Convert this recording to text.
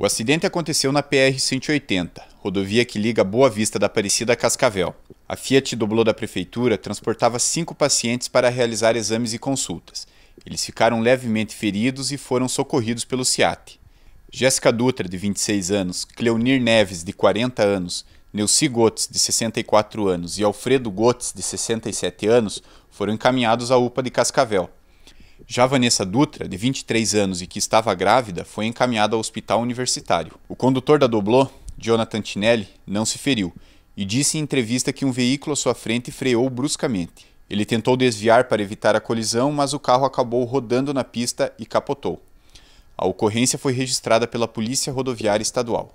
O acidente aconteceu na PR-180, rodovia que liga Boa Vista da Aparecida a Cascavel. A Fiat Doblô da Prefeitura transportava cinco pacientes para realizar exames e consultas. Eles ficaram levemente feridos e foram socorridos pelo SIAT. Jéssica Dutra, de 26 anos, Cleonir Neves, de 40 anos, Neuci Gotes, de 64 anos, e Alfredo Gotes, de 67 anos, foram encaminhados à UPA de Cascavel. Já Vanessa Dutra, de 23 anos e que estava grávida, foi encaminhada ao hospital universitário. O condutor da Doblô, Jonathan Tinelli, não se feriu e disse em entrevista que um veículo à sua frente freou bruscamente. Ele tentou desviar para evitar a colisão, mas o carro acabou rodando na pista e capotou. A ocorrência foi registrada pela Polícia Rodoviária Estadual.